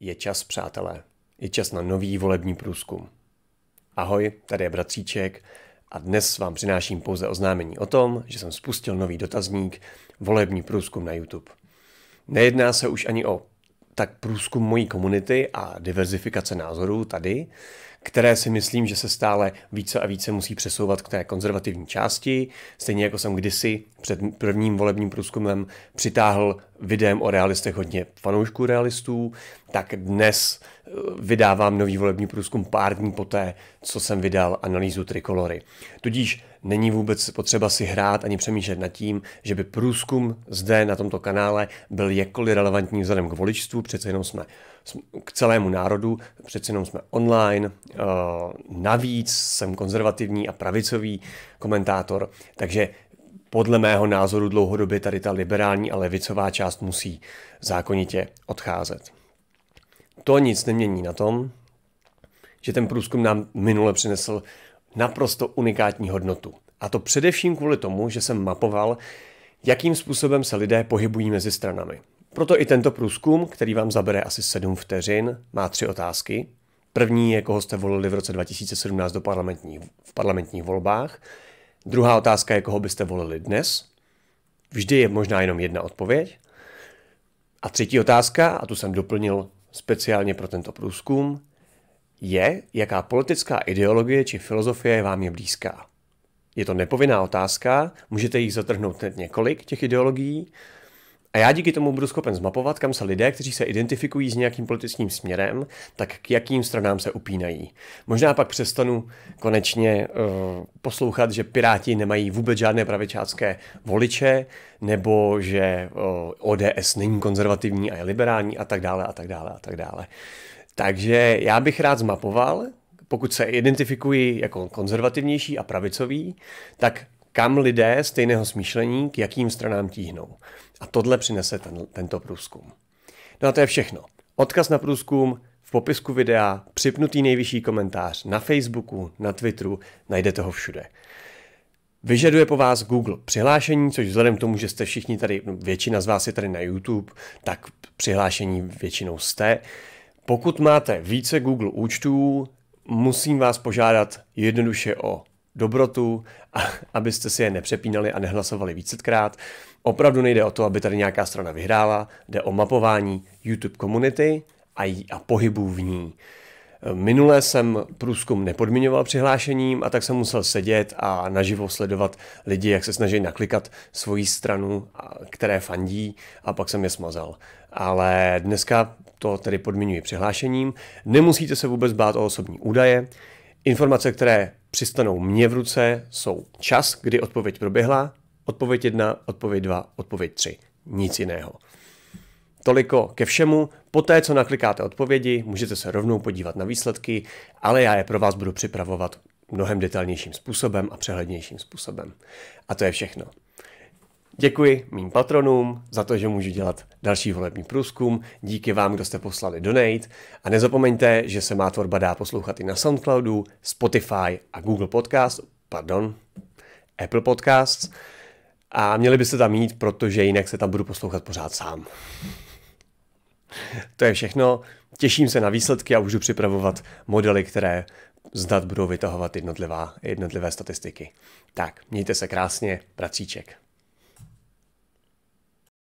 Je čas, přátelé. Je čas na nový volební průzkum. Ahoj, tady je Bratříček a dnes vám přináším pouze oznámení o tom, že jsem spustil nový dotazník volební průzkum na YouTube. Nejedná se už ani o tak průzkum mojí komunity a diverzifikace názorů tady, které si myslím, že se stále více a více musí přesouvat k té konzervativní části, stejně jako jsem kdysi před prvním volebním průzkumem přitáhl videem o realistech hodně fanoušků realistů, tak dnes vydávám nový volební průzkum pár dní poté, co jsem vydal analýzu trikolory. Tudíž není vůbec potřeba si hrát ani přemýšlet nad tím, že by průzkum zde na tomto kanále byl jakkoliv relevantní vzhledem k voličstvu, přece jenom jsme k celému národu, přece jenom jsme online, eh, navíc jsem konzervativní a pravicový komentátor, takže podle mého názoru dlouhodobě tady ta liberální a levicová část musí zákonitě odcházet. To nic nemění na tom, že ten průzkum nám minule přinesl naprosto unikátní hodnotu. A to především kvůli tomu, že jsem mapoval, jakým způsobem se lidé pohybují mezi stranami. Proto i tento průzkum, který vám zabere asi 7 vteřin, má tři otázky. První je, koho jste volili v roce 2017 do parlamentní, v parlamentních volbách. Druhá otázka je, koho byste volili dnes. Vždy je možná jenom jedna odpověď. A třetí otázka, a tu jsem doplnil speciálně pro tento průzkum, je, jaká politická ideologie či filozofie vám je blízká. Je to nepovinná otázka, můžete jich zatrhnout hned několik těch ideologií, a já díky tomu budu schopen zmapovat, kam se lidé, kteří se identifikují s nějakým politickým směrem, tak k jakým stranám se upínají. Možná pak přestanu konečně uh, poslouchat, že Piráti nemají vůbec žádné pravičácké voliče, nebo že uh, eh, ODS není konzervativní a je liberální a tak dále a tak dále a tak dále. Takže já bych rád zmapoval, pokud se identifikuji jako konzervativnější a pravicový, tak kam lidé stejného smýšlení k jakým stranám tíhnou. A tohle přinese ten, tento průzkum. No a to je všechno. Odkaz na průzkum v popisku videa, připnutý nejvyšší komentář na Facebooku, na Twitteru, najdete ho všude. Vyžaduje po vás Google přihlášení, což vzhledem k tomu, že jste všichni tady, no, většina z vás je tady na YouTube, tak přihlášení většinou jste. Pokud máte více Google účtů, musím vás požádat jednoduše o dobrotu, a, abyste si je nepřepínali a nehlasovali vícekrát. Opravdu nejde o to, aby tady nějaká strana vyhrála, jde o mapování YouTube komunity a, a pohybů v ní. Minule jsem průzkum nepodmiňoval přihlášením a tak jsem musel sedět a naživo sledovat lidi, jak se snaží naklikat svoji stranu, které fandí a pak jsem je smazal. Ale dneska to tedy podmiňuji přihlášením. Nemusíte se vůbec bát o osobní údaje. Informace, které přistanou mě v ruce, jsou čas, kdy odpověď proběhla, odpověď 1, odpověď 2, odpověď 3. Nic jiného. Toliko ke všemu. Poté, co naklikáte odpovědi, můžete se rovnou podívat na výsledky, ale já je pro vás budu připravovat mnohem detailnějším způsobem a přehlednějším způsobem. A to je všechno. Děkuji mým patronům za to, že můžu dělat další volební průzkum. Díky vám, kdo jste poslali donate. A nezapomeňte, že se má tvorba dá poslouchat i na Soundcloudu, Spotify a Google Podcast, pardon, Apple Podcasts. A měli byste tam mít, protože jinak se tam budu poslouchat pořád sám. To je všechno. Těším se na výsledky a můžu připravovat modely, které zdat budou vytahovat jednotlivá, jednotlivé statistiky. Tak, mějte se krásně, pracíček.